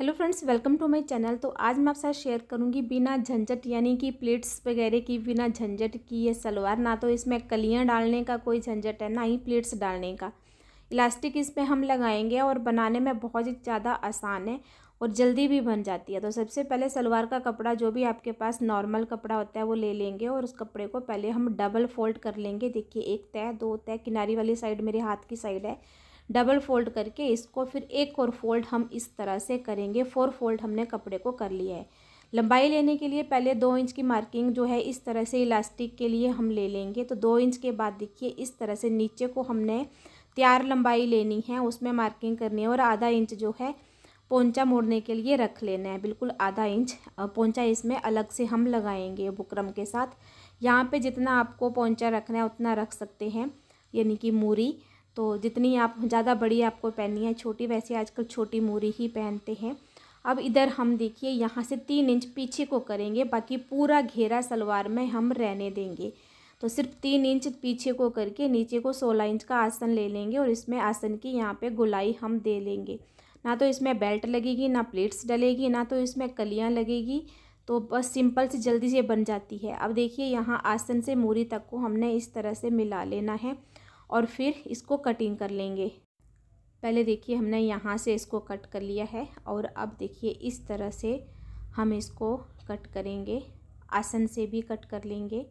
hello friends welcome to my channel तो आज मैं आपसे शेयर करूंगी बिना झंझट यानी कि प्लेट्स वगैरह की बिना झंझट की ये सलवार ना तो इसमें कलियां डालने का कोई झंझट है ना ही प्लेट्स डालने का इलास्टिक इस पर हम लगाएंगे और बनाने में बहुत ही ज़्यादा आसान है और जल्दी भी बन जाती है तो सबसे पहले सलवार का कपड़ा जो भी आपके पास नॉर्मल कपड़ा होता है वो ले लेंगे और उस कपड़े को पहले हम डबल फोल्ड कर लेंगे देखिए एक तय दो तय किनारी वाली साइड मेरे हाथ की साइड है डबल फोल्ड करके इसको फिर एक और फोल्ड हम इस तरह से करेंगे फोर फोल्ड हमने कपड़े को कर लिया है लंबाई लेने के लिए पहले दो इंच की मार्किंग जो है इस तरह से इलास्टिक के लिए हम ले लेंगे तो दो इंच के बाद देखिए इस तरह से नीचे को हमने तैयार लंबाई लेनी है उसमें मार्किंग करनी है और आधा इंच जो है पोंचा मोड़ने के लिए रख लेना है बिल्कुल आधा इंच पोंचा इसमें अलग से हम लगाएंगे बुकरम के साथ यहाँ पे जितना आपको पोंचा रखना है उतना रख सकते हैं यानी कि मूरी तो जितनी आप ज़्यादा बड़ी आपको पहननी है छोटी वैसे आजकल छोटी मूरी ही पहनते हैं अब इधर हम देखिए यहाँ से तीन इंच पीछे को करेंगे बाकी पूरा घेरा सलवार में हम रहने देंगे तो सिर्फ तीन इंच पीछे को करके नीचे को सोलह इंच का आसन ले लेंगे और इसमें आसन की यहाँ पे गुलाई हम दे लेंगे ना तो इसमें बेल्ट लगेगी ना प्लेट्स डलेगी ना तो इसमें कलियाँ लगेगी तो बस सिंपल से जल्दी से बन जाती है अब देखिए यहाँ आसन से मूरी तक को हमने इस तरह से मिला लेना है और फिर इसको कटिंग कर लेंगे पहले देखिए हमने यहाँ से इसको कट कर लिया है और अब देखिए इस तरह से हम इसको कट करेंगे आसन से भी कट कर लेंगे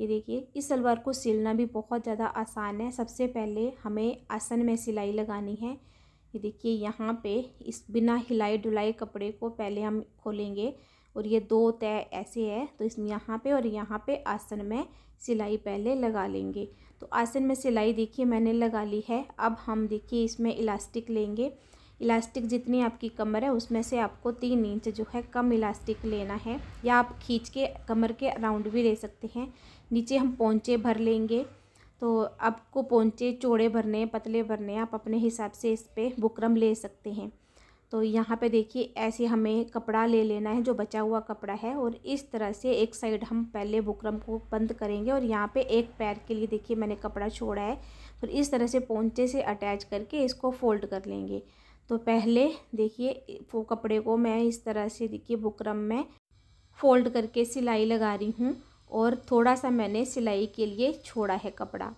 ये देखिए इस सलवार को सिलना भी बहुत ज़्यादा आसान है सबसे पहले हमें आसन में सिलाई लगानी है ये देखिए यहाँ पे इस बिना हिलाई डुलाई कपड़े को पहले हम खोलेंगे और ये दो तय ऐसे है तो इस यहाँ पे और यहाँ पे आसन में सिलाई पहले लगा लेंगे तो आसन में सिलाई देखिए मैंने लगा ली है अब हम देखिए इसमें इलास्टिक लेंगे इलास्टिक जितनी आपकी कमर है उसमें से आपको तीन इंच जो है कम इलास्टिक लेना है या आप खींच के कमर के अराउंड भी ले सकते हैं नीचे हम पोंचे भर लेंगे तो आपको पोंचे चौड़े भरने पतले भरने आप अपने हिसाब से इस पर बुकरम ले सकते हैं तो यहाँ पे देखिए ऐसे हमें कपड़ा ले लेना है जो बचा हुआ कपड़ा है और इस तरह से एक साइड हम पहले बुकरम को बंद करेंगे और यहाँ पे एक पैर के लिए देखिए मैंने कपड़ा छोड़ा है और इस तरह से पोंचे से अटैच करके इसको फोल्ड कर लेंगे तो पहले देखिए वो कपड़े को मैं इस तरह से देखिए बुकरम में फ़ोल्ड करके सिलाई लगा रही हूँ और थोड़ा सा मैंने सिलाई के लिए छोड़ा है कपड़ा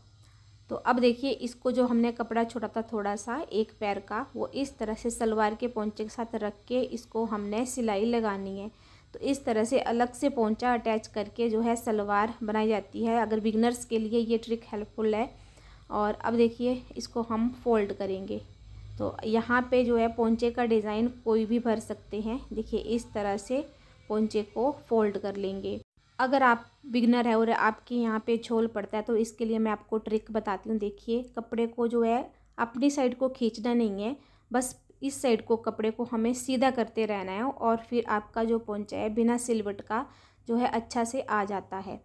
तो अब देखिए इसको जो हमने कपड़ा छोड़ा था थोड़ा सा एक पैर का वो इस तरह से सलवार के पोंचे के साथ रख के इसको हमने सिलाई लगानी है तो इस तरह से अलग से पोंचा अटैच करके जो है सलवार बनाई जाती है अगर बिगनर्स के लिए ये ट्रिक हेल्पफुल है और अब देखिए इसको हम फोल्ड करेंगे तो यहाँ पे जो है पोंचे का डिज़ाइन कोई भी भर सकते हैं देखिए इस तरह से पोंचे को फोल्ड कर लेंगे अगर आप बिगनर है और आपके यहाँ पे छोल पड़ता है तो इसके लिए मैं आपको ट्रिक बताती हूँ देखिए कपड़े को जो है अपनी साइड को खींचना नहीं है बस इस साइड को कपड़े को हमें सीधा करते रहना है और फिर आपका जो पोंचा है बिना सिलवट का जो है अच्छा से आ जाता है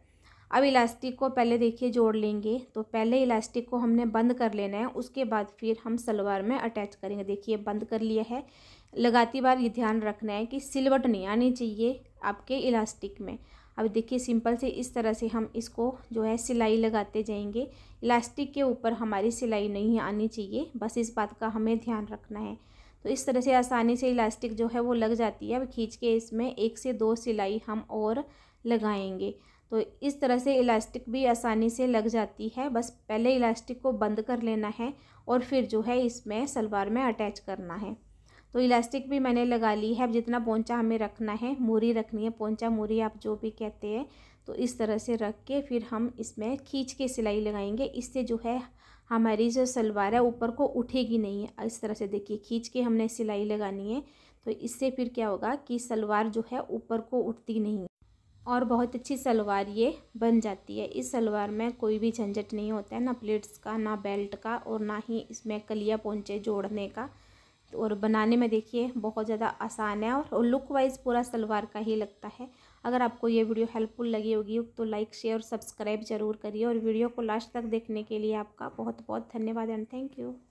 अब इलास्टिक को पहले देखिए जोड़ लेंगे तो पहले इलास्टिक को हमने बंद कर लेना है उसके बाद फिर हम सलवार में अटैच करेंगे देखिए बंद कर लिया है लगाती बार ये ध्यान रखना है कि सिलवट नहीं आनी चाहिए आपके इलास्टिक में अब देखिए सिंपल से इस तरह से हम इसको जो है सिलाई लगाते जाएंगे इलास्टिक के ऊपर हमारी सिलाई नहीं आनी चाहिए बस इस बात का हमें ध्यान रखना है तो इस तरह से आसानी से इलास्टिक जो है वो लग जाती है अब खींच के इसमें एक से दो सिलाई हम और लगाएंगे तो इस तरह से इलास्टिक भी आसानी से लग जाती है बस पहले इलास्टिक को बंद कर लेना है और फिर जो है इसमें सलवार में अटैच करना है तो इलास्टिक भी मैंने लगा ली है अब जितना पोंचा हमें रखना है मूरी रखनी है पोंचा मूरी आप जो भी कहते हैं तो इस तरह से रख के फिर हम इसमें खींच के सिलाई लगाएंगे इससे जो है हमारी जो सलवार है ऊपर को उठेगी नहीं है इस तरह से देखिए खींच के हमने सिलाई लगानी है तो इससे फिर क्या होगा कि सलवार जो है ऊपर को उठती नहीं और बहुत अच्छी सलवार ये बन जाती है इस सलवार में कोई भी झंझट नहीं होता है ना प्लेट्स का ना बेल्ट का और ना ही इसमें कलिया पोंचे जोड़ने का और बनाने में देखिए बहुत ज़्यादा आसान है और लुक वाइज पूरा सलवार का ही लगता है अगर आपको ये वीडियो हेल्पफुल लगी होगी तो लाइक शेयर और सब्सक्राइब जरूर करिए और वीडियो को लास्ट तक देखने के लिए आपका बहुत बहुत धन्यवाद एंड थैंक यू